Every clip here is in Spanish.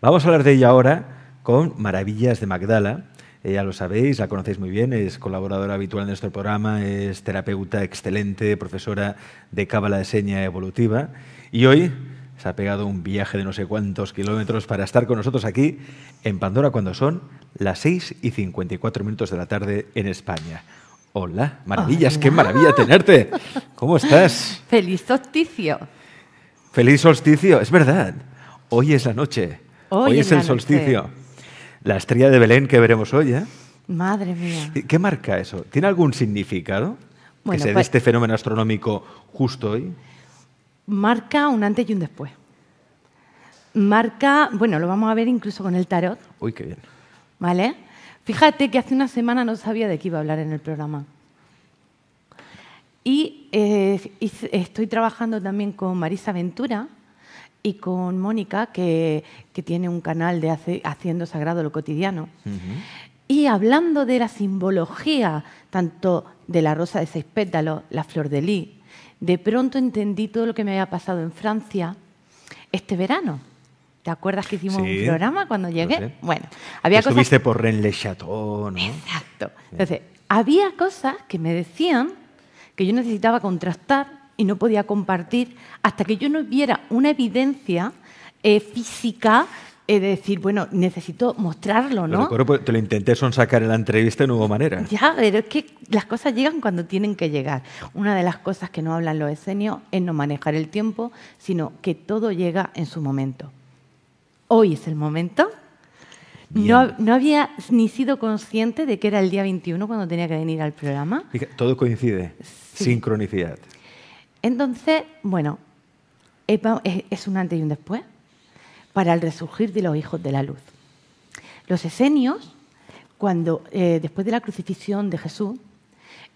Vamos a hablar de ella ahora con Maravillas de Magdala. Ella eh, lo sabéis, la conocéis muy bien, es colaboradora habitual de nuestro programa, es terapeuta excelente, profesora de cábala de seña evolutiva. Y hoy se ha pegado un viaje de no sé cuántos kilómetros para estar con nosotros aquí en Pandora cuando son las 6 y 54 minutos de la tarde en España. Hola, maravillas, qué maravilla tenerte. ¿Cómo estás? Feliz solsticio. Feliz solsticio, es verdad. Hoy es la noche. Hoy, es el solsticio. La estrella de Belén que veremos hoy, ¿eh? Madre mía. ¿Qué marca eso? ¿Tiene algún significado que se dé pues- este fenómeno astronómico justo hoy? Marca un antes y un después. Marca, bueno, lo vamos a ver incluso con el tarot. Uy, qué bien. ¿Vale? Fíjate que hace una semana no sabía de qué iba a hablar en el programa. Y eh, estoy trabajando también con Marisa Ventura, y con Mónica, que, que tiene un canal de Haciendo Sagrado lo Cotidiano. Y hablando de la simbología, tanto de la rosa de seis pétalos, la flor de lis, de pronto entendí todo lo que me había pasado en Francia este verano. ¿Te acuerdas que hicimos un programa cuando llegué? Bueno, había cosas. Estuviste por Rennes-le-Château, Exacto. Entonces, había cosas que me decían que yo necesitaba contrastar y no podía compartir hasta que yo no viera una evidencia eh, física eh, de decir, bueno, necesito mostrarlo, ¿no? Recuerdo, pues, te lo intenté sonsacar en la entrevista de no hubo manera. Ya, pero es que las cosas llegan cuando tienen que llegar. Una de las cosas que no hablan los esenios es no manejar el tiempo, sino que todo llega en su momento. Hoy es el momento. No, no, había ni sido consciente de que era el día 21 cuando tenía que venir al programa. todo coincide. Sincronicidad. Entonces, bueno, es un antes y un después para el resurgir de los hijos de la luz. Los esenios, cuando, eh, después de la crucifixión de Jesús,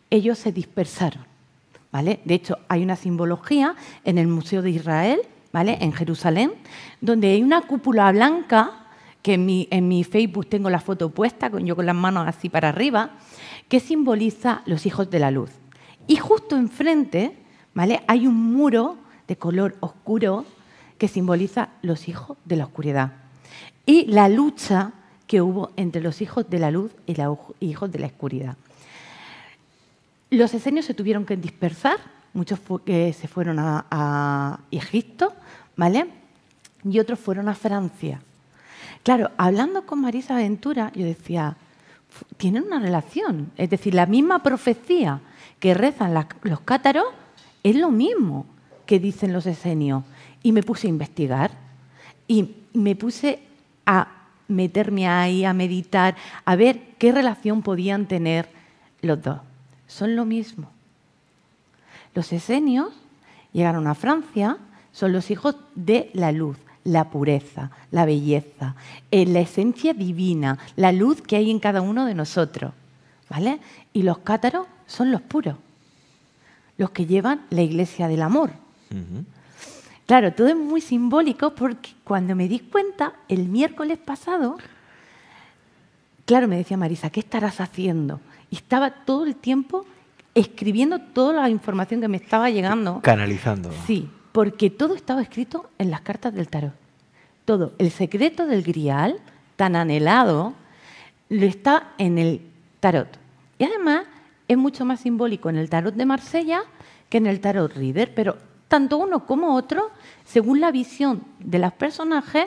ellos se dispersaron. ¿vale? De hecho, hay una simbología en el Museo de Israel, ¿vale? en Jerusalén, donde hay una cúpula blanca, que en mi, Facebook tengo la foto puesta, con, yo con las manos así para arriba, que simboliza los hijos de la luz. Y justo enfrente hay un muro de color oscuro que simboliza los hijos de la oscuridad y la lucha que hubo entre los hijos de la luz y los hijos de la oscuridad. Los esenios se tuvieron que dispersar, muchos se fueron a, Egipto, ¿vale? Y otros fueron a Francia. Claro, hablando con Marisa Ventura, yo decía, tienen una relación, es decir, la misma profecía que rezan los cátaros es lo mismo que dicen los esenios. Y me puse a investigar y me puse a meterme ahí, a meditar, a ver qué relación podían tener los dos. Son lo mismo. Los esenios llegaron a Francia, son los hijos de la luz, la pureza, la belleza, eh, la esencia divina, la luz que hay en cada uno de nosotros. ¿Vale? Y los cátaros son los puros los que llevan la iglesia del amor. Claro, todo es muy simbólico porque cuando me di cuenta, el miércoles pasado, claro, me decía Marisa, ¿qué estarás haciendo? Y estaba todo el tiempo escribiendo toda la información que me estaba llegando. Canalizando. Sí, porque todo estaba escrito en las cartas del tarot. Todo. El secreto del grial, tan anhelado, lo está en el tarot. Y además es mucho más simbólico en el tarot de Marsella que en el tarot reader, pero tanto uno como otro, según la visión de los personajes,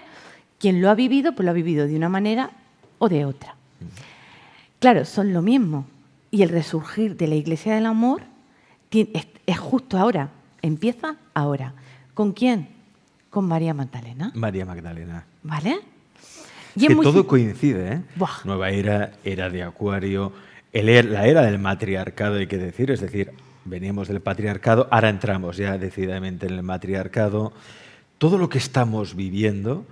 quien lo ha vivido, pues lo ha vivido de una manera o de otra. Claro, son lo mismo. Y el resurgir de la Iglesia del Amor es justo ahora, empieza ahora. ¿Con quién? Con María Magdalena. María Magdalena. ¿Vale? Y que todo coincide, ¿eh? Nueva era, era de Acuario, el, er, la era del matriarcado, hay que decir, es decir, veníamos del patriarcado, ahora entramos ya decididamente en el matriarcado. Todo lo que estamos viviendo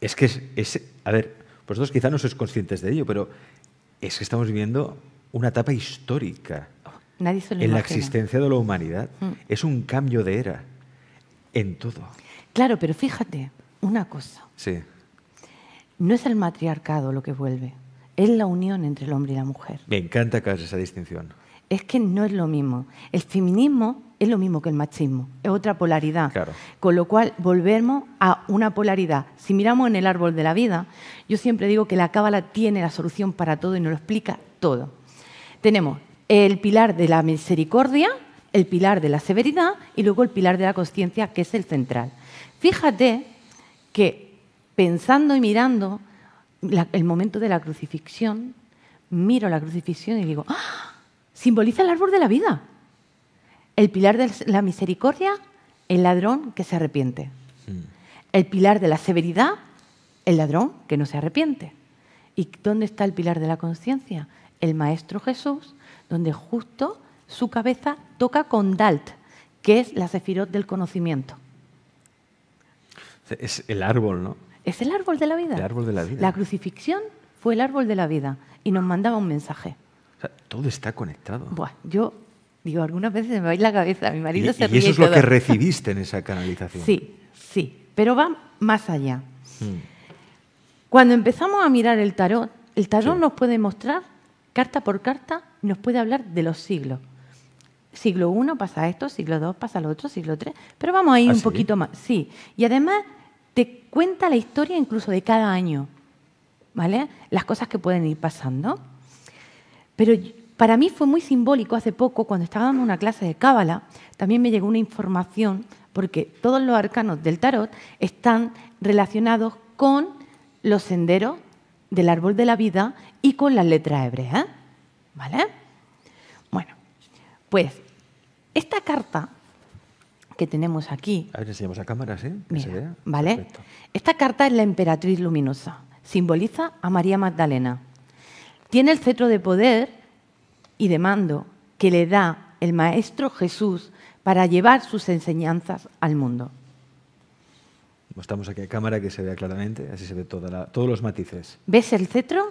es que es, a ver, vosotros quizá no sois conscientes de ello, pero es que estamos viviendo una etapa histórica en la existencia de la humanidad. Mm. Es un cambio de era en todo. Claro, pero fíjate una cosa. Sí. No es el matriarcado lo que vuelve es la unión entre el hombre y la mujer. Me encanta que hagas esa distinción. Es que no es lo mismo. El feminismo es lo mismo que el machismo, es otra polaridad. Con lo cual volvemos a una polaridad. Si miramos en el árbol de la vida, yo siempre digo que la cábala tiene la solución para todo y nos lo explica todo. Tenemos el pilar de la misericordia, el pilar de la severidad y luego el pilar de la conciencia, que es el central. Fíjate que pensando y mirando el momento de la crucifixión, miro la crucifixión y digo, ¡Ah! simboliza el árbol de la vida, el pilar de la misericordia, el ladrón que se arrepiente, hmm. el pilar de la severidad, el ladrón que no se arrepiente. ¿Y dónde está el pilar de la conciencia? El Maestro Jesús, donde justo su cabeza toca con Dalt, que es la sefirot del conocimiento. Es el árbol, ¿no? Es el árbol de la vida. El árbol de la vida. La crucifixión fue el árbol de la vida y nos mandaba un mensaje. todo está conectado. yo digo, algunas veces me va la cabeza, mi marido y, Y eso es lo que recibiste en esa canalización. Sí, sí, pero va más allá. Mm. Cuando empezamos a mirar el tarot, el tarot nos puede mostrar carta por carta, nos puede hablar de los siglos. Siglo I pasa esto, siglo II pasa lo otro, siglo III, pero vamos a ir ¿Ah, un poquito más. Sí, y además cuenta la historia incluso de cada año, ¿vale? Las cosas que pueden ir pasando. Pero para mí fue muy simbólico hace poco, cuando estaba dando una clase de Cábala, también me llegó una información, porque todos los arcanos del tarot están relacionados con los senderos del árbol de la vida y con las letras hebreas. ¿Vale? Bueno, pues esta carta que tenemos aquí. A ver, enseñamos a cámaras, ¿eh? Que Vale. Esta carta es la emperatriz luminosa. Simboliza a María Magdalena. Tiene el cetro de poder y de mando que le da el Maestro Jesús para llevar sus enseñanzas al mundo. Estamos aquí a cámara que se vea claramente, así se ve toda todos los matices. ¿Ves el cetro?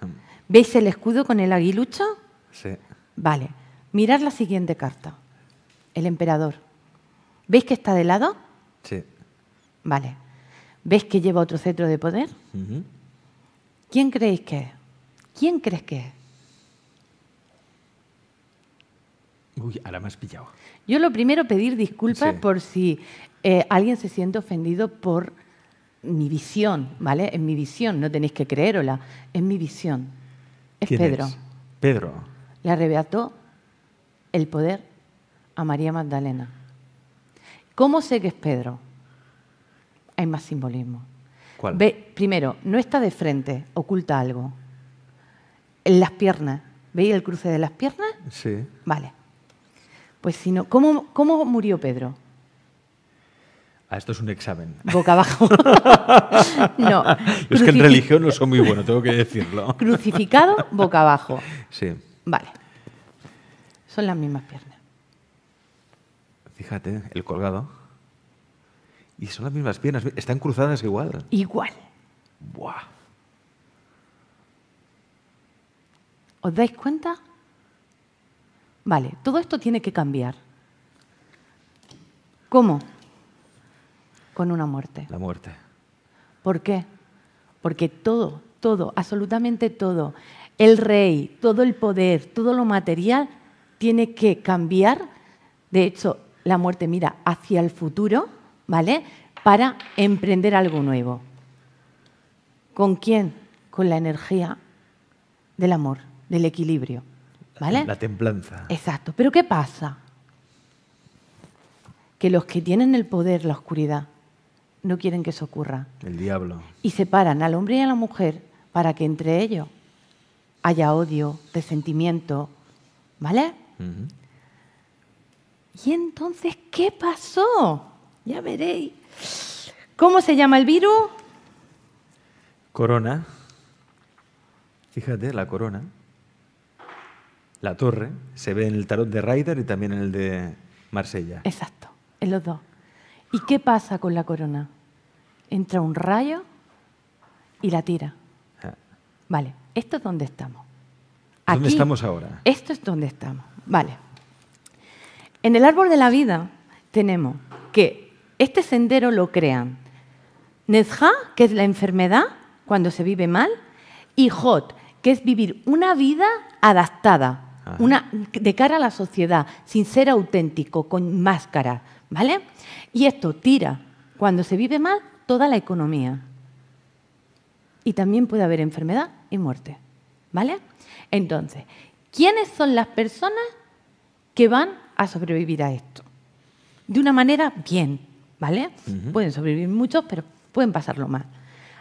Mm. ¿Veis el escudo con el aguilucho? Sí. Vale. Mirad la siguiente carta. El emperador. ¿Veis que está de lado? Sí. Vale. ¿Ves que lleva otro cetro de poder? ¿Quién creéis que es? ¿Quién crees que es? Uy, ahora me has pillado. Yo lo primero pedir disculpas por si eh, alguien se siente ofendido por mi visión, ¿vale? Es mi visión, no tenéis que creerla, es mi visión. Es Pedro. Es? Pedro. Le arrebató el poder a María Magdalena. ¿Cómo sé que es Pedro? Hay más simbolismo. ¿Cuál? Ve, primero, no está de frente, oculta algo. En las piernas. ¿Veis el cruce de las piernas? Sí. Vale. Pues si no, ¿cómo, murió Pedro? Ah, esto es un examen. Boca abajo. no. es que en religión no son muy bueno, tengo que decirlo. Crucificado, boca abajo. Sí. Vale. Son las mismas piernas. Fíjate, el colgado. Y son las mismas piernas, están cruzadas igual. Igual. Buah. ¿Os dais cuenta? Vale, todo esto tiene que cambiar. ¿Cómo? Con una muerte. La muerte. ¿Por qué? Porque todo, todo, absolutamente todo, el rey, todo el poder, todo lo material, tiene que cambiar. De hecho, la muerte mira hacia el futuro, ¿vale? Para emprender algo nuevo. ¿Con quién? Con la energía del amor, del equilibrio, ¿vale? La templanza. Exacto. Pero ¿qué pasa? Que los que tienen el poder, la oscuridad, no quieren que eso ocurra. El diablo. Y separan al hombre y a la mujer para que entre ellos haya odio, resentimiento, ¿vale? ¿Y entonces qué pasó? Ya veréis. ¿Cómo se llama el virus? Corona. Fíjate, la corona. La torre. Se ve en el tarot de Ryder y también en el de Marsella. Exacto, en los dos. ¿Y qué pasa con la corona? Entra un rayo y la tira. Ah. Vale, esto es donde estamos. ¿Dónde estamos ahora? Esto es donde estamos. Vale. En el árbol de la vida tenemos que este sendero lo crean Nezha, que es la enfermedad, cuando se vive mal, y Jot, que es vivir una vida adaptada, una, de cara a la sociedad, sin ser auténtico, con máscara, ¿vale? Y esto tira, cuando se vive mal, toda la economía. Y también puede haber enfermedad y muerte, ¿vale? Entonces, ¿quiénes son las personas que van a sobrevivir a esto. De una manera, bien, ¿vale? Pueden sobrevivir muchos, pero pueden pasarlo mal.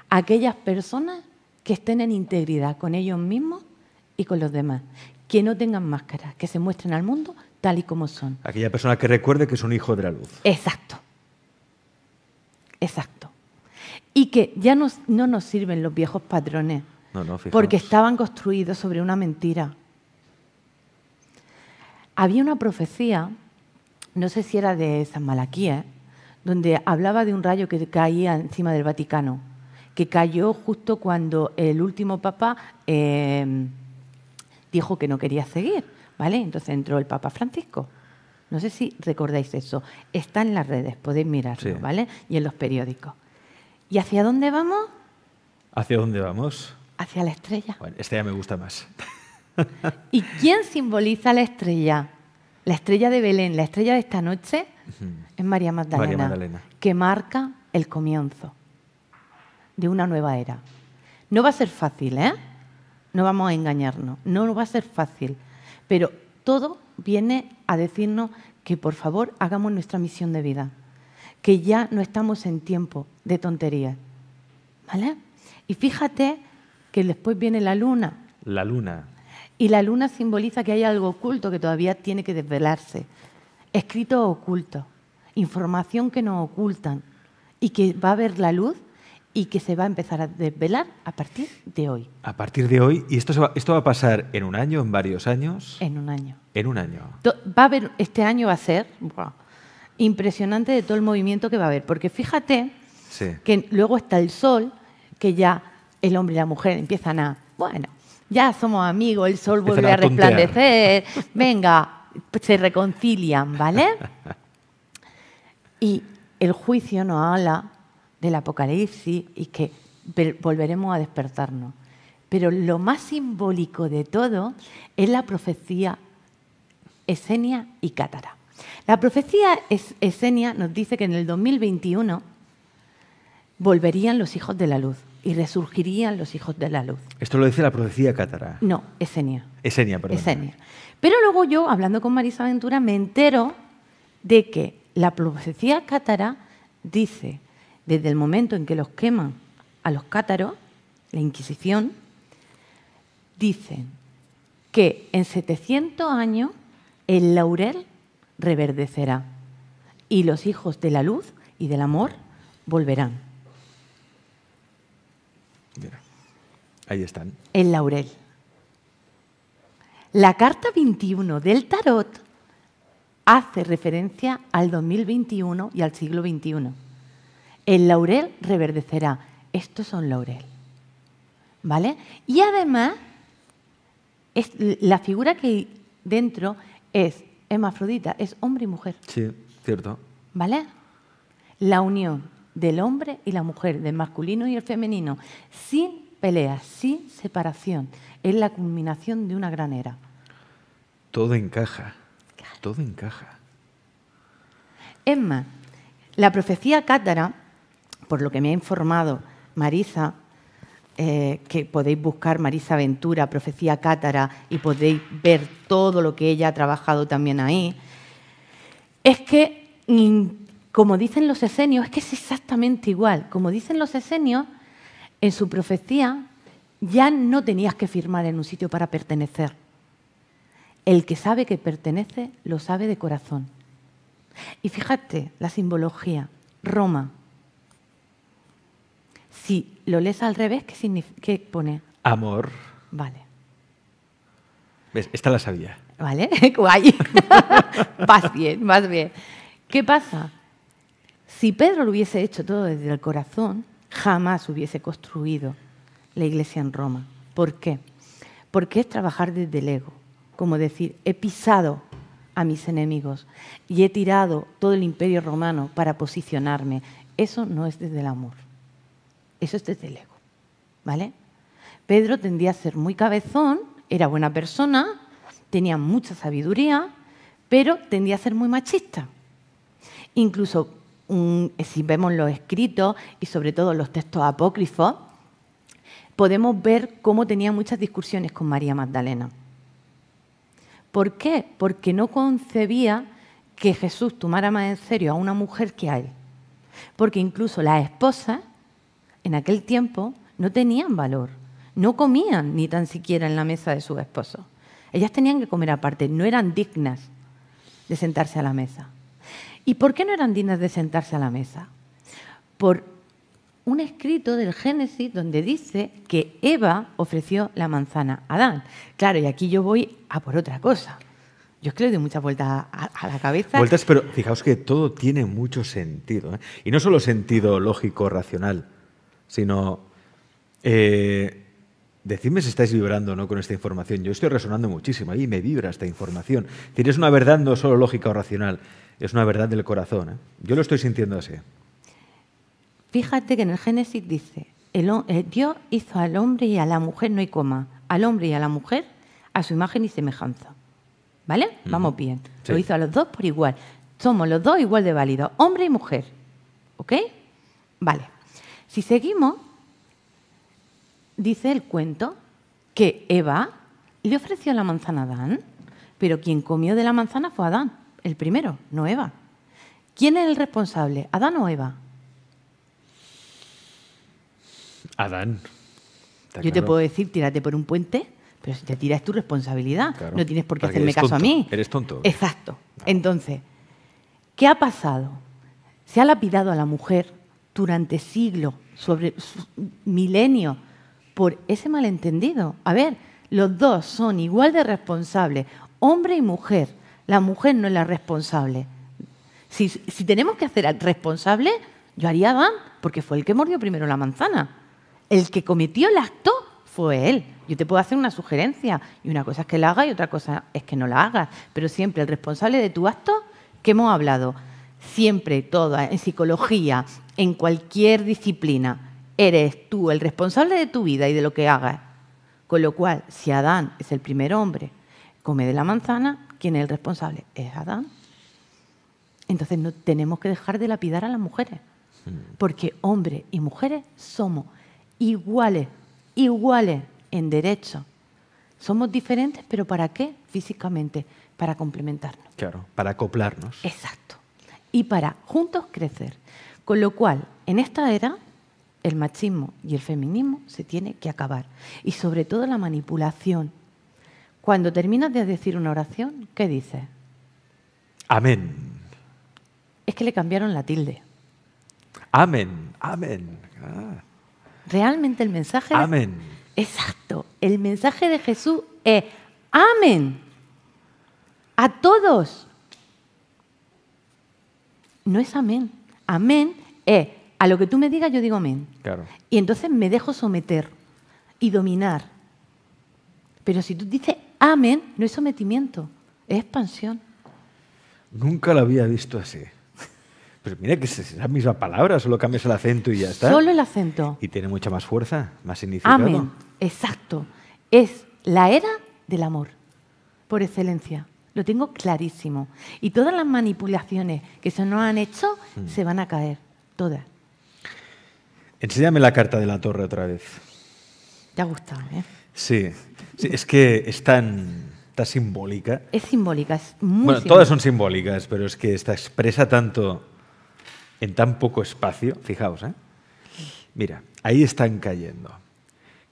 Aquellas personas que estén en integridad con ellos mismos y con los demás, que no tengan máscaras, que se muestren al mundo tal y como son. Aquella persona que recuerde que es un hijo de la luz. Exacto. Exacto. Y que ya no nos sirven los viejos patrones, porque estaban construidos sobre una mentira había una profecía, no sé si era de San Malaquías, donde hablaba de un rayo que caía encima del Vaticano, que cayó justo cuando el último papa em, dijo que no quería seguir, ¿vale? Entonces entró el Papa Francisco. No sé si recordáis eso. Está en las redes, podéis mirarlo, ¿vale? Y en los periódicos. ¿Y hacia dónde vamos? ¿Hacia dónde vamos? Hacia la estrella. Bueno, estrella me gusta más. ¿Y quién simboliza la estrella? La estrella de Belén, la estrella de esta noche, es María Magdalena, que marca el comienzo de una nueva era. No va a ser fácil, ¿eh? No vamos a engañarnos, no va a ser fácil, pero todo viene a decirnos que por favor hagamos nuestra misión de vida, que ya no estamos en tiempo de tonterías. ¿Vale? Y fíjate que después viene la luna. La luna. Y la luna simboliza que hay algo oculto que todavía tiene que desvelarse. Escrito oculto. información que nos ocultan y que va a ver la luz y que se va a empezar a desvelar a partir de hoy. A partir de hoy, y esto, va, esto va a pasar en un año, en varios años. En un año. En un año. Va a haber, este año va a ser impresionante de todo el movimiento que va a haber, porque fíjate que luego está el sol, que ya el hombre y la mujer empiezan a, bueno, ya somos amigos, el sol vuelve a, resplandecer, venga, se reconcilian, ¿vale? Y el juicio nos habla del apocalipsis y que volveremos a despertarnos. Pero lo más simbólico de todo es la profecía Esenia y Cátara. La profecía Esenia nos dice que en el 2021 volverían los hijos de la luz y resurgirían los hijos de la luz. Esto lo dice la profecía cátara. No, Esenia. Esenia, perdón. Esenia. Pero luego yo, hablando con Marisa Ventura, me entero de que la profecía cátara dice, desde el momento en que los queman a los cátaros, la Inquisición, dicen que en 700 años el laurel reverdecerá y los hijos de la luz y del amor volverán. Ahí están. El laurel. La carta 21 del tarot hace referencia al 2021 y al siglo XXI. El laurel reverdecerá. Estos son laurel. ¿Vale? Y además, es, la figura que hay dentro es hermafrodita, es hombre y mujer. Sí, cierto. ¿Vale? La unión del hombre y la mujer, del masculino y el femenino, sin pelea, sin separación. Es la culminación de una gran era. Todo encaja. Todo encaja. Es más, la profecía cátara, por lo que me ha informado Marisa, eh, que podéis buscar Marisa Ventura, Profecía Cátara, y podéis ver todo lo que ella ha trabajado también ahí, es que, mm, como dicen los esenios, es que es exactamente igual. Como dicen los esenios, en su profecía ya no tenías que firmar en un sitio para pertenecer. El que sabe que pertenece lo sabe de corazón. Y fíjate la simbología, Roma. Si lo lees al revés, ¿qué, pone? Amor. Vale. ¿Ves? Esta la sabía. Vale, guay. más bien, más bien. ¿Qué pasa? Si Pedro lo hubiese hecho todo desde el corazón, jamás hubiese construido la iglesia en Roma. ¿Por qué? Porque es trabajar desde el ego, como decir, he pisado a mis enemigos y he tirado todo el imperio romano para posicionarme. Eso no es desde el amor, eso es desde el ego. ¿Vale? Pedro tendía a ser muy cabezón, era buena persona, tenía mucha sabiduría, pero tendía a ser muy machista. Incluso si vemos los escritos y sobre todo los textos apócrifos, podemos ver cómo tenía muchas discusiones con María Magdalena. ¿Por qué? Porque no concebía que Jesús tomara más en serio a una mujer que a él. Porque incluso las esposas en aquel tiempo no tenían valor, no comían ni tan siquiera en la mesa de sus esposo Ellas tenían que comer aparte, no eran dignas de sentarse a la mesa. ¿Y por qué no eran dignas de sentarse a la mesa? Por un escrito del Génesis donde dice que Eva ofreció la manzana a Adán. Claro, y aquí yo voy a por otra cosa. Yo es que le doy muchas vueltas a, la cabeza. Vueltas, pero fijaos que todo tiene mucho sentido. ¿eh? Y no solo sentido lógico, racional, sino eh, Decidme si estáis vibrando o no con esta información. Yo estoy resonando muchísimo ahí, me vibra esta información. Tienes una verdad no solo lógica o racional, es una verdad del corazón. ¿eh? Yo lo estoy sintiendo así. Fíjate que en el Génesis dice, el, eh, Dios hizo al hombre y a la mujer, no hay coma, al hombre y a la mujer a su imagen y semejanza. ¿Vale? Vamos bien. Lo hizo a los dos por igual. Somos los dos igual de válidos, hombre y mujer. ¿Ok? Vale. Si seguimos, Dice el cuento que Eva le ofreció la manzana a Adán, pero quien comió de la manzana fue Adán, el primero, no Eva. ¿Quién es el responsable, Adán o Eva? Adán. Yo te puedo decir, tírate por un puente, pero si te tiras es tu responsabilidad. No tienes por qué hacerme caso a mí. Eres tonto. Exacto. Entonces, ¿qué ha pasado? Se ha lapidado a la mujer durante siglos, sobre milenios, por ese malentendido. A ver, los dos son igual de responsables, hombre y mujer. La mujer no es la responsable. Si, tenemos que hacer responsable, yo haría van, porque fue el que mordió primero la manzana. El que cometió el acto fue él. Yo te puedo hacer una sugerencia, y una cosa es que la haga y otra cosa es que no la hagas. Pero siempre el responsable de tu acto, que hemos hablado, siempre, toda, en psicología, en cualquier disciplina, eres tú el responsable de tu vida y de lo que hagas. Con lo cual, si Adán es el primer hombre, come de la manzana, ¿quién es el responsable? Es Adán. Entonces no tenemos que dejar de lapidar a las mujeres, porque hombres y mujeres somos iguales, iguales en derecho. Somos diferentes, pero ¿para qué? Físicamente, para complementarnos. Claro, para acoplarnos. Exacto. Y para juntos crecer. Con lo cual, en esta era el machismo y el feminismo se tiene que acabar. Y sobre todo la manipulación. Cuando terminas de decir una oración, ¿qué dices? Amén. Es que le cambiaron la tilde. Amén, amén. Ah. Realmente el mensaje... Amén. Exacto. El mensaje de Jesús es amén. A todos. No es amén. Amén es a lo que tú me digas yo digo amén. Y entonces me dejo someter y dominar. Pero si tú dices amén, no es sometimiento, es expansión. Nunca lo había visto así. Pero mira que es la misma palabra, solo cambias el acento y ya está. Solo el acento. Y tiene mucha más fuerza, más significado. Amén, exacto. Es la era del amor, por excelencia. Lo tengo clarísimo. Y todas las manipulaciones que se nos han hecho mm. se van a caer, todas. Enséñame la carta de la torre otra vez. Te ha gustado, ¿eh? Sí, es que es tan, simbólica. Es simbólica, es muy Bueno, todas son simbólicas, pero es que está expresa tanto en tan poco espacio. Fijaos, ¿eh? Mira, ahí están cayendo.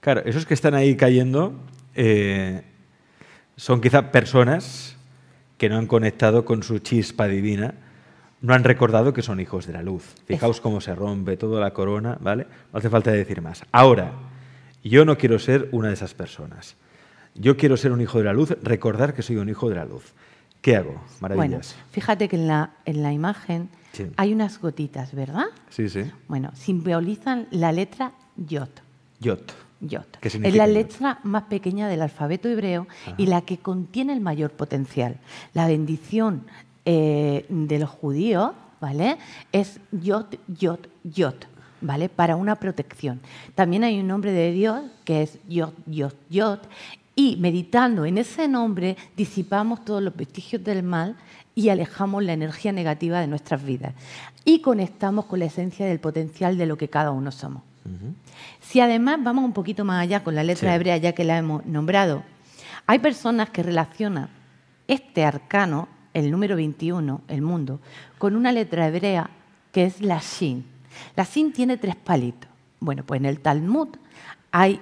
Claro, esos que están ahí cayendo eh, son quizá personas que no han conectado con su chispa divina no han recordado que son hijos de la luz. Fijaos cómo se rompe toda la corona, ¿vale? No hace falta decir más. Ahora, yo no quiero ser una de esas personas. Yo quiero ser un hijo de la luz, recordar que soy un hijo de la luz. ¿Qué hago? Maravillas. fíjate que en la, en la imagen hay unas gotitas, ¿verdad? Sí, sí. Bueno, simbolizan la letra Yot. Yot. Yot. es la letra más pequeña del alfabeto hebreo y la que contiene el mayor potencial. La bendición eh, de los judíos, ¿vale? Es Yot, Yot, Yot, ¿vale? Para una protección. También hay un nombre de Dios que es Yot, Yot, Yot. Y meditando en ese nombre, disipamos todos los vestigios del mal y alejamos la energía negativa de nuestras vidas. Y conectamos con la esencia del potencial de lo que cada uno somos. Si además vamos un poquito más allá con la letra hebrea, ya que la hemos nombrado, hay personas que relacionan este arcano el número 21, el mundo, con una letra hebrea que es la Shin. La Shin tiene tres palitos. Bueno, pues en el Talmud hay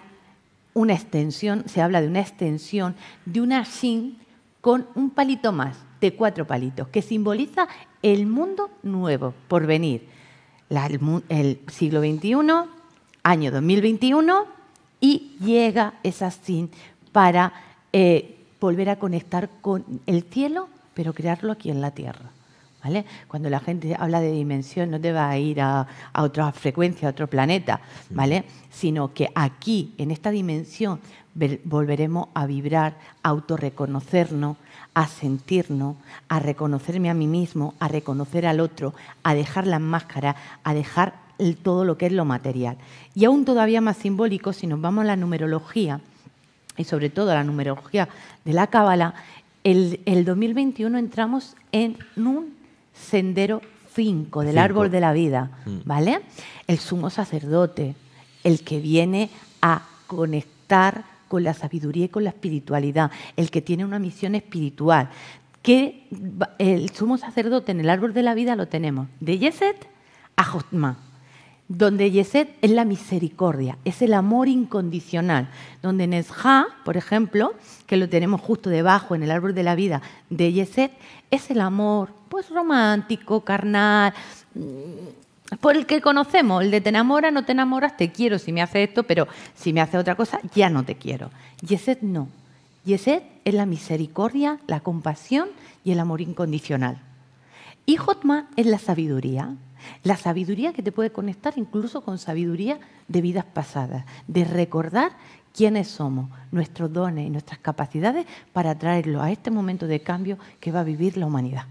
una extensión, se habla de una extensión de una Shin con un palito más, de cuatro palitos, que simboliza el mundo nuevo por venir. el, siglo XXI, año 2021, y llega esa Shin para eh, volver a conectar con el cielo pero crearlo aquí en la Tierra. ¿Vale? Cuando la gente habla de dimensión, no te va a ir a, otra frecuencia, a otro planeta, ¿vale? Sino que aquí, en esta dimensión, volveremos a vibrar, a autorreconocernos, a sentirnos, a reconocerme a mí mismo, a reconocer al otro, a dejar las máscaras, a dejar todo lo que es lo material. Y aún todavía más simbólico, si nos vamos a la numerología, y sobre todo a la numerología de la cábala, el, el 2021 entramos en un sendero 5 del árbol de la vida, mm. ¿vale? El sumo sacerdote, el que viene a conectar con la sabiduría y con la espiritualidad, el que tiene una misión espiritual. Que el sumo sacerdote en el árbol de la vida lo tenemos de Yeset a Jotma donde Yeset es la misericordia, es el amor incondicional, donde Nesha, por ejemplo, que lo tenemos justo debajo en el árbol de la vida de Yeset, es el amor pues romántico, carnal, mm, por el que conocemos, el de te enamora, no te enamoras, te quiero si me hace esto, pero si me hace otra cosa, ya no te quiero. Yeset no. Yeset es la misericordia, la compasión y el amor incondicional. Y Jotma es la sabiduría, la sabiduría que te puede conectar incluso con sabiduría de vidas pasadas, de recordar quiénes somos, nuestros dones y nuestras capacidades para traerlo a este momento de cambio que va a vivir la humanidad.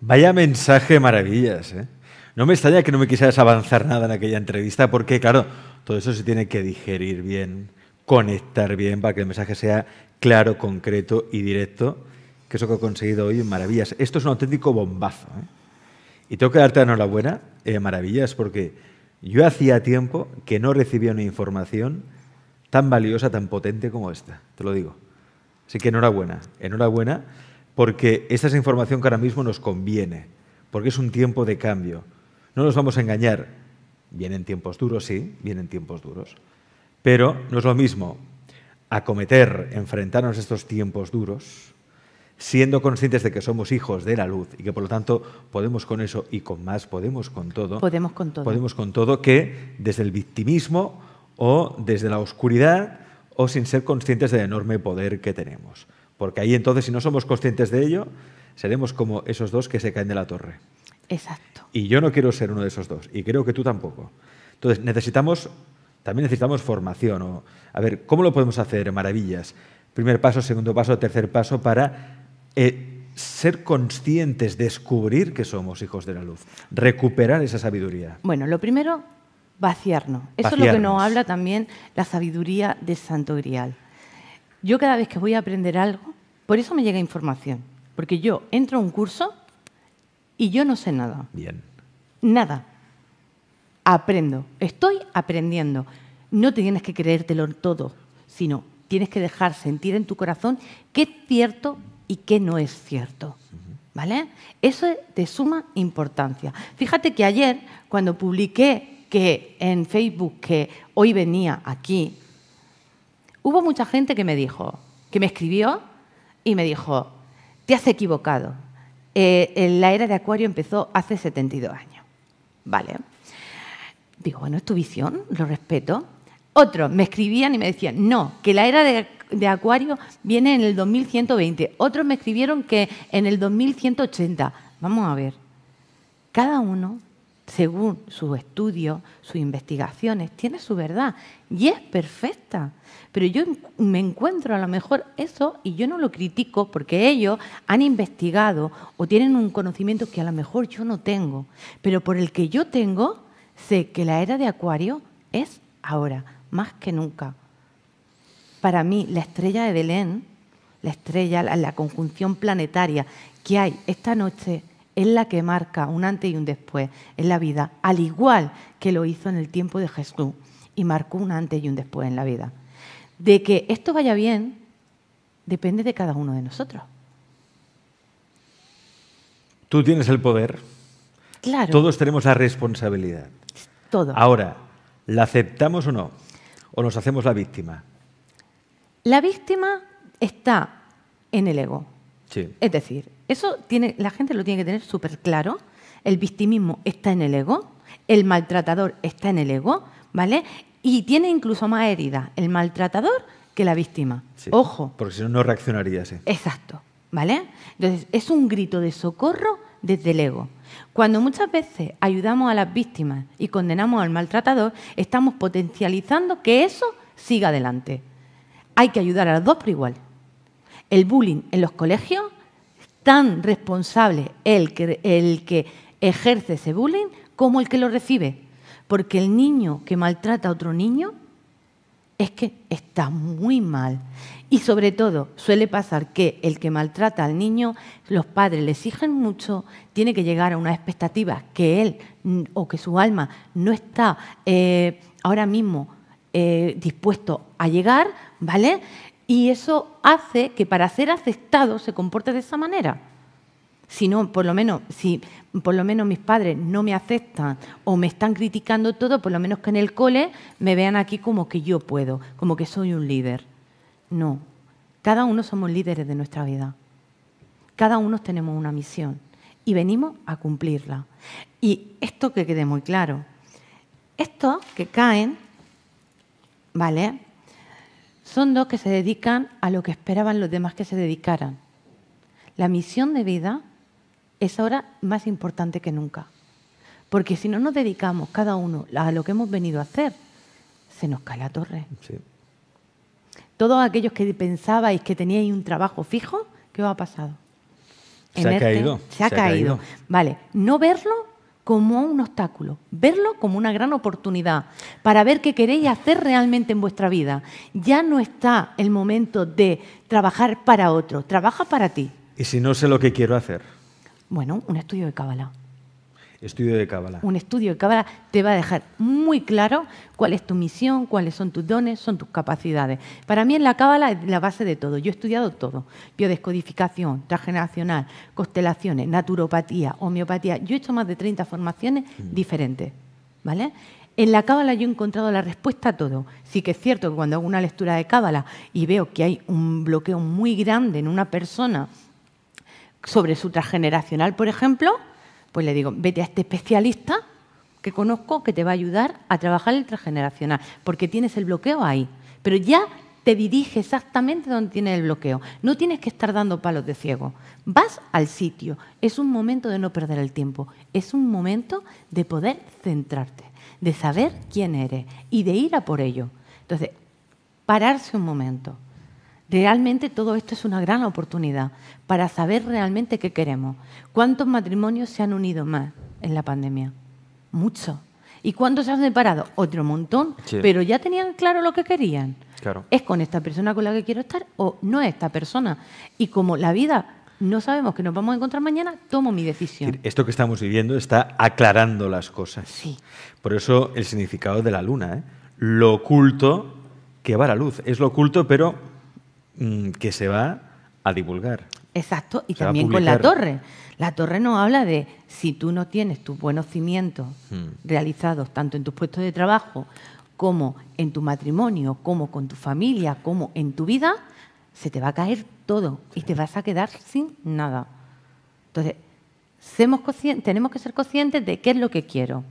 Vaya mensaje maravillas. ¿eh? No me extraña que no me quisieras avanzar nada en aquella entrevista porque, claro, todo eso se tiene que digerir bien, conectar bien para que el mensaje sea claro, concreto y directo que es que he conseguido hoy en Maravillas. Esto es un auténtico bombazo. ¿eh? Y tengo que darte enhorabuena, eh, Maravillas, porque yo hacía tiempo que no recibía una información tan valiosa, tan potente como esta, te lo digo. Así que enhorabuena, enhorabuena, porque esta es información que ahora mismo nos conviene, porque es un tiempo de cambio. No nos vamos a engañar, vienen tiempos duros, sí, vienen tiempos duros, pero no es lo mismo acometer, enfrentarnos a estos tiempos duros, siendo conscientes de que somos hijos de la luz y que por lo tanto podemos con eso y con más, podemos con todo. Podemos con todo. Podemos con todo que desde el victimismo o desde la oscuridad o sin ser conscientes del enorme poder que tenemos. Porque ahí entonces, si no somos conscientes de ello, seremos como esos dos que se caen de la torre. Exacto. Y yo no quiero ser uno de esos dos, y creo que tú tampoco. Entonces, necesitamos, también necesitamos formación. O, a ver, ¿cómo lo podemos hacer? Maravillas. Primer paso, segundo paso, tercer paso para eh, ser conscientes, descubrir que somos hijos de la luz, recuperar esa sabiduría. Bueno, lo primero, vaciarnos. Eso es lo que nos habla también la sabiduría de Santo Grial. Yo cada vez que voy a aprender algo, por eso me llega información, porque yo entro a un curso y yo no sé nada. Bien. Nada. Aprendo. Estoy aprendiendo. No tienes que creértelo todo, sino tienes que dejar sentir en tu corazón que es cierto y qué no es cierto. ¿Vale? Eso es de suma importancia. Fíjate que ayer, cuando publiqué que en Facebook que hoy venía aquí, hubo mucha gente que me dijo, que me escribió y me dijo, te has equivocado. Eh, la era de Acuario empezó hace 72 años. ¿Vale? Digo, bueno, es tu visión, lo respeto. Otros me escribían y me decían, no, que la era de de Acuario viene en el 2120. Otros me escribieron que en el 2180. Vamos a ver. Cada uno, según sus estudios, sus investigaciones, tiene su verdad y es perfecta. Pero yo me encuentro a lo mejor eso y yo no lo critico porque ellos han investigado o tienen un conocimiento que a lo mejor yo no tengo. Pero por el que yo tengo, sé que la era de Acuario es ahora, más que nunca para mí la estrella de Belén, la estrella, la, conjunción planetaria que hay esta noche es la que marca un antes y un después en la vida, al igual que lo hizo en el tiempo de Jesús y marcó un antes y un después en la vida. De que esto vaya bien depende de cada uno de nosotros. Tú tienes el poder. Claro. Todos tenemos la responsabilidad. Todo. Ahora, ¿la aceptamos o no? ¿O nos hacemos la víctima? La víctima está en el ego. Es decir, eso tiene, la gente lo tiene que tener súper claro. El victimismo está en el ego, el maltratador está en el ego, ¿vale? Y tiene incluso más herida el maltratador que la víctima. Ojo. Porque si no, no reaccionaría, así. Exacto, ¿vale? Entonces, es un grito de socorro desde el ego. Cuando muchas veces ayudamos a las víctimas y condenamos al maltratador, estamos potencializando que eso siga adelante. Hay que ayudar a los dos por igual. El bullying en los colegios, tan responsable el que, ejerce ese bullying como el que lo recibe. Porque el niño que maltrata a otro niño es que está muy mal. Y sobre todo, suele pasar que el que maltrata al niño, los padres le exigen mucho, tiene que llegar a una expectativa que él o que su alma no está eh, ahora mismo eh, dispuesto a llegar ¿vale? Y eso hace que para ser aceptado se comporte de esa manera. Si no, por lo menos, si por lo menos mis padres no me aceptan o me están criticando todo, por lo menos que en el cole me vean aquí como que yo puedo, como que soy un líder. No, cada uno somos líderes de nuestra vida. Cada uno tenemos una misión y venimos a cumplirla. Y esto que quede muy claro, Esto que caen, ¿vale? Son dos que se dedican a lo que esperaban los demás que se dedicaran. La misión de vida es ahora más importante que nunca. Porque si no nos dedicamos cada uno a lo que hemos venido a hacer, se nos cae la torre. Sí. Todos aquellos que pensabais que teníais un trabajo fijo, ¿qué os ha pasado? se ha caído. Se, ha, caído. Vale, no verlo como un obstáculo, verlo como una gran oportunidad para ver qué queréis hacer realmente en vuestra vida. Ya no está el momento de trabajar para otro, trabaja para ti. ¿Y si no sé lo que quiero hacer? Bueno, un estudio de Kabbalah. Estudio de Cábala. Un estudio de Cábala te va a dejar muy claro cuál es tu misión, cuáles son tus dones, son tus capacidades. Para mí en la Cábala es la base de todo. Yo he estudiado todo. Biodescodificación, transgeneracional, constelaciones, naturopatía, homeopatía. Yo he hecho más de 30 formaciones mm. diferentes. ¿Vale? En la cábala yo he encontrado la respuesta a todo. Sí que es cierto que cuando hago una lectura de cábala y veo que hay un bloqueo muy grande en una persona sobre su transgeneracional, por ejemplo, pues le digo, vete a este especialista que conozco que te va a ayudar a trabajar el transgeneracional, porque tienes el bloqueo ahí. Pero ya te dirige exactamente donde tiene el bloqueo. No tienes que estar dando palos de ciego. Vas al sitio. Es un momento de no perder el tiempo. Es un momento de poder centrarte, de saber quién eres y de ir a por ello. Entonces, pararse un momento, Realmente todo esto es una gran oportunidad para saber realmente qué queremos. ¿Cuántos matrimonios se han unido más en la pandemia? Muchos. ¿Y cuántos se han separado? Otro montón, pero ya tenían claro lo que querían. Claro. ¿Es con esta persona con la que quiero estar o no es esta persona? Y como la vida no sabemos que nos vamos a encontrar mañana, tomo mi decisión. Esto que estamos viviendo está aclarando las cosas. Sí. Por eso el significado de la luna, ¿eh? lo oculto que va a la luz. Es lo oculto, pero Mm, que se va a divulgar. Exacto, y también con la torre. La torre nos habla de si tú no tienes tus buenos cimientos hmm. realizados tanto en tus puestos de trabajo como en tu matrimonio, como con tu familia, como en tu vida, se te va a caer todo y te vas a quedar sin nada. Entonces, tenemos que ser conscientes de qué es lo que quiero.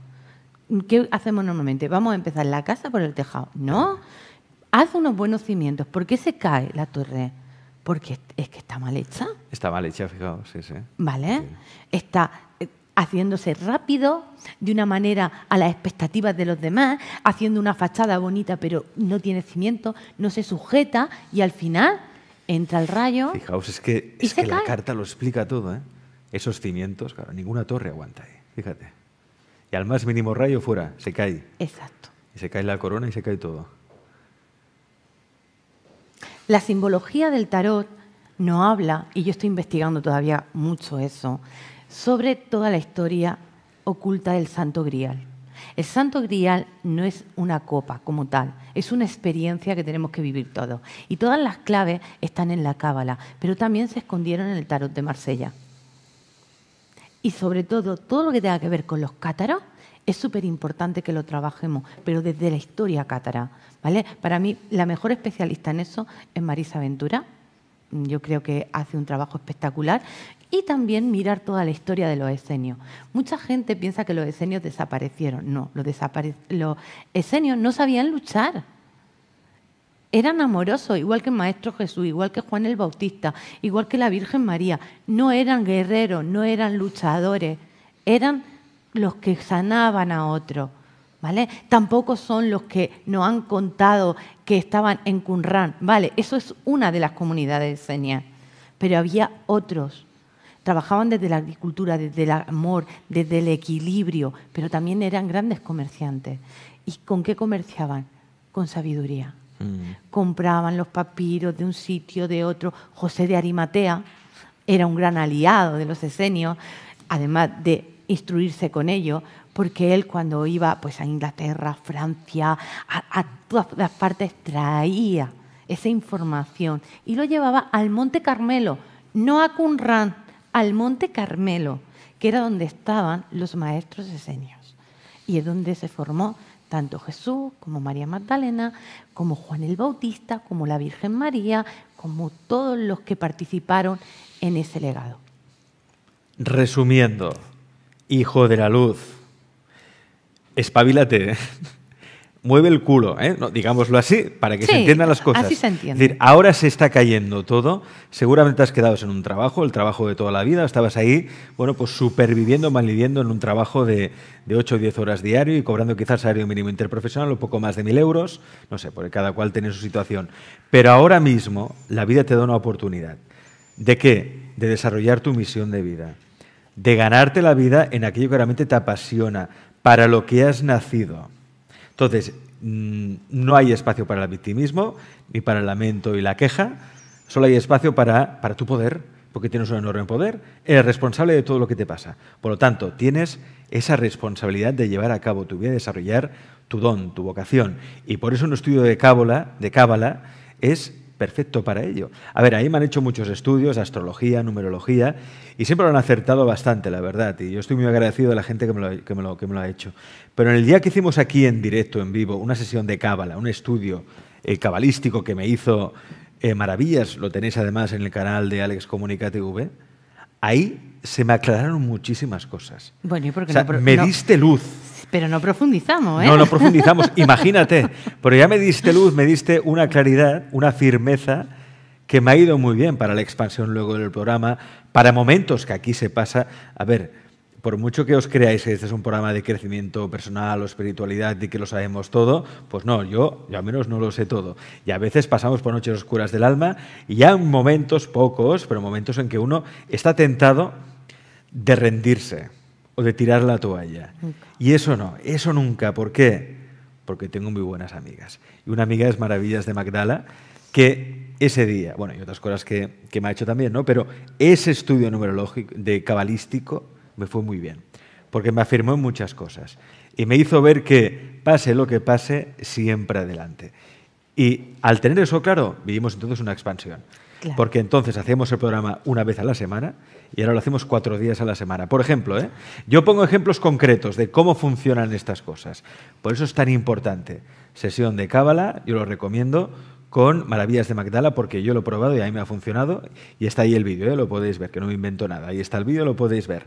¿Qué hacemos normalmente? ¿Vamos a empezar la casa por el tejado? No haz unos buenos cimientos. ¿Por qué se cae la torre? Porque es que está mal hecha. Está mal hecha, fijaos, sí, sí. ¿Vale? Está eh, haciéndose rápido, de una manera a las expectativas de los demás, haciendo una fachada bonita pero no tiene cimiento, no se sujeta y al final entra el rayo. Fijaos, es que, es que la carta lo explica todo, ¿eh? Esos cimientos, claro, ninguna torre aguanta ahí, fíjate. Y al más mínimo rayo fuera, se cae. Exacto. Y se cae la corona y se cae todo. La simbología del tarot no habla, y yo estoy investigando todavía mucho eso, sobre toda la historia oculta del Santo Grial. El Santo Grial no es una copa como tal, es una experiencia que tenemos que vivir todos. Y todas las claves están en la Cábala, pero también se escondieron en el Tarot de Marsella. Y sobre todo, todo lo que tenga que ver con los cátaros es súper importante que lo trabajemos, pero desde la historia cátara. ¿vale? Para mí, la mejor especialista en eso es Marisa Ventura. Yo creo que hace un trabajo espectacular. Y también mirar toda la historia de los esenios. Mucha gente piensa que los esenios desaparecieron. No, los, desapare los esenios no sabían luchar eran amorosos, igual que el Maestro Jesús, igual que Juan el Bautista, igual que la Virgen María. No eran guerreros, no eran luchadores, eran los que sanaban a otro, ¿vale? Tampoco son los que nos han contado que estaban en Cunran, ¿vale? Eso es una de las comunidades de pero había otros. Trabajaban desde la agricultura, desde el amor, desde el equilibrio, pero también eran grandes comerciantes. ¿Y con qué comerciaban? Con sabiduría. Mm. Compraban los papiros de un sitio, de otro. José de Arimatea era un gran aliado de los esenios, además de instruirse con ello, porque él cuando iba pues, a Inglaterra, Francia, a, todas las partes traía esa información y lo llevaba al Monte Carmelo, no a Cunran al Monte Carmelo, que era donde estaban los maestros esenios y es donde se formó tanto Jesús como María Magdalena, como Juan el Bautista, como la Virgen María, como todos los que participaron en ese legado. Resumiendo, Hijo de la luz, espabilate, ¿eh? mueve el culo, ¿eh? digámoslo así, para que se entiendan las cosas. Así se entiende. decir, ahora se está cayendo todo. Seguramente has quedado en un trabajo, el trabajo de toda la vida. Estabas ahí, bueno, pues superviviendo, malviviendo en un trabajo de, 8 o 10 horas diario y cobrando quizás salario mínimo interprofesional o poco más de mil euros. No sé, porque cada cual tiene su situación. Pero ahora mismo la vida te da una oportunidad. ¿De qué? De desarrollar tu misión de vida de ganarte la vida en aquello que realmente te apasiona, para lo que has nacido. Entonces, mm, no hay espacio para el victimismo, ni para el lamento y la queja, solo hay espacio para, tu poder, porque tienes un enorme poder, eres responsable de todo lo que te pasa. Por lo tanto, tienes esa responsabilidad de llevar a cabo tu vida, de desarrollar tu don, tu vocación. Y por eso un estudio de cábala, de cábala es perfecto para ello. A ver, ahí me han hecho muchos estudios, astrología, numerología, y siempre lo han acertado bastante, la verdad, y yo estoy muy agradecido a la gente que me, lo, ha hecho. Pero en el día que hicimos aquí en directo, en vivo, una sesión de cábala, un estudio eh, cabalístico que me hizo eh, maravillas, lo tenéis además en el canal de Alex Comunica TV, ahí se me aclararon muchísimas cosas. Bueno, ¿y me diste luz. Pero no profundizamos, ¿eh? No, no profundizamos, imagínate. Pero ya me diste luz, me diste una claridad, una firmeza que me ha ido muy bien para la expansión luego del programa, para momentos que aquí se pasa. A ver, por mucho que os creáis que este es un programa de crecimiento personal o espiritualidad y que lo sabemos todo, pues no, yo, yo al menos no lo sé todo. Y a veces pasamos por noches oscuras del alma y ya momentos pocos, pero momentos en que uno está tentado de rendirse o de tirar la toalla. Y eso no, eso nunca. ¿Por qué? Porque tengo muy buenas amigas. Y una amiga es Maravillas de Magdala, que ese día, bueno, y otras cosas que, me ha hecho también, ¿no? Pero ese estudio numerológico, de cabalístico, me fue muy bien, porque me afirmó en muchas cosas. Y me hizo ver que, pase lo que pase, siempre adelante. Y al tener eso claro, vivimos entonces una expansión. Porque entonces hacíamos el programa una vez a la semana y ahora lo hacemos cuatro días a la semana. Por ejemplo, ¿eh? yo pongo ejemplos concretos de cómo funcionan estas cosas. Por eso es tan importante. Sesión de Cábala, yo lo recomiendo con Maravillas de Magdala, porque yo lo he probado y a mí me ha funcionado. Y está ahí el vídeo, ¿eh? lo podéis ver, que no me invento nada. Ahí está el vídeo, lo podéis ver.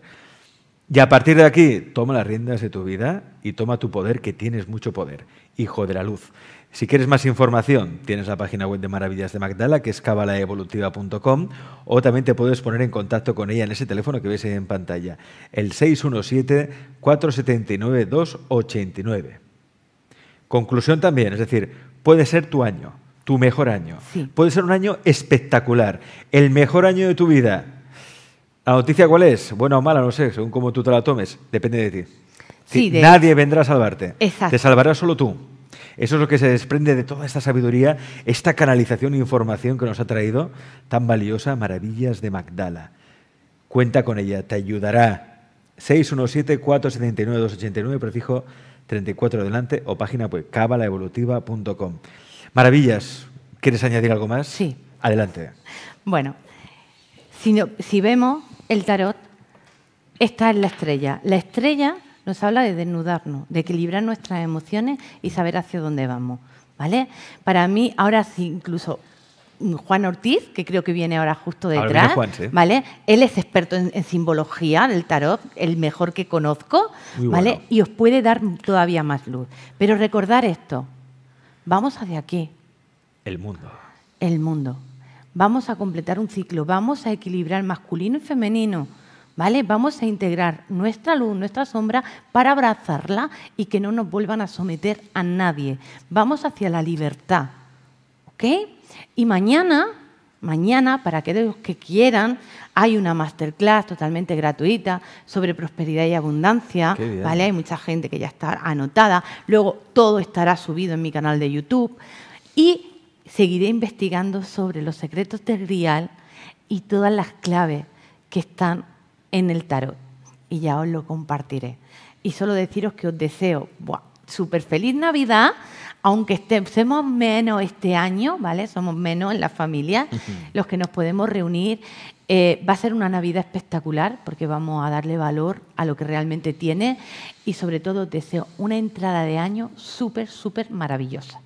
Y a partir de aquí, toma las riendas de tu vida y toma tu poder, que tienes mucho poder, hijo de la luz. Si quieres más información, tienes la página web de Maravillas de Magdala, que es cabalaevolutiva.com, o también te puedes poner en contacto con ella en ese teléfono que ves en pantalla, el 617-479-289. Conclusión también, es decir, puede ser tu año, tu mejor año. Puede ser un año espectacular, el mejor año de tu vida. ¿La noticia cuál es? Buena o mala, no sé, según cómo tú te la tomes, depende de ti. Nadie vendrá a salvarte. Te salvarás solo tú. Eso es lo que se desprende de toda esta sabiduría, esta canalización e información que nos ha traído tan valiosa Maravillas de Magdala. Cuenta con ella, te ayudará. 617-479-289, prefijo 34 adelante, o página pues cabalaevolutiva.com. Maravillas, ¿quieres añadir algo más? Sí. Adelante. Bueno, si, si vemos el tarot, está en la estrella. La estrella nos habla de desnudarnos, de equilibrar nuestras emociones y saber hacia dónde vamos. ¿Vale? Para mí, ahora sí, incluso mm, Juan Ortiz, que creo que viene ahora justo detrás, ¿vale? Él es experto en, simbología del tarot, el mejor que conozco, ¿vale? Y os puede dar todavía más luz. Pero recordar esto, vamos hacia aquí. El mundo. El mundo. Vamos a completar un ciclo, vamos a equilibrar masculino y femenino. ¿vale? Vamos a integrar nuestra luz, nuestra sombra, para abrazarla y que no nos vuelvan a someter a nadie. Vamos hacia la libertad, ¿ok? Y mañana, mañana, para aquellos que quieran, hay una masterclass totalmente gratuita sobre prosperidad y abundancia, ¿vale? Hay mucha gente que ya está anotada. Luego todo estará subido en mi canal de YouTube y seguiré investigando sobre los secretos del Real y todas las claves que están en el tarot. Y ya os lo compartiré. Y solo deciros que os deseo super súper feliz Navidad, aunque estemos menos este año, ¿vale? Somos menos en la familia, los que nos podemos reunir. Eh, va a ser una Navidad espectacular porque vamos a darle valor a lo que realmente tiene y sobre todo deseo una entrada de año súper, súper maravillosa.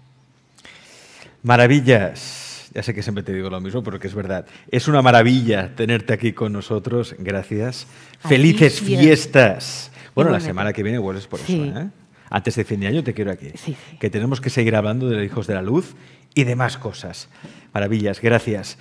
Maravillas. Ya sé que siempre te digo lo mismo, pero que es verdad. Es una maravilla tenerte aquí con nosotros. Gracias. Felices fiestas. Bueno, la semana que viene vuelves por eso. ¿eh? Antes de fin de año te quiero aquí. Que tenemos que seguir hablando de los hijos de la luz y demás cosas. Maravillas, gracias.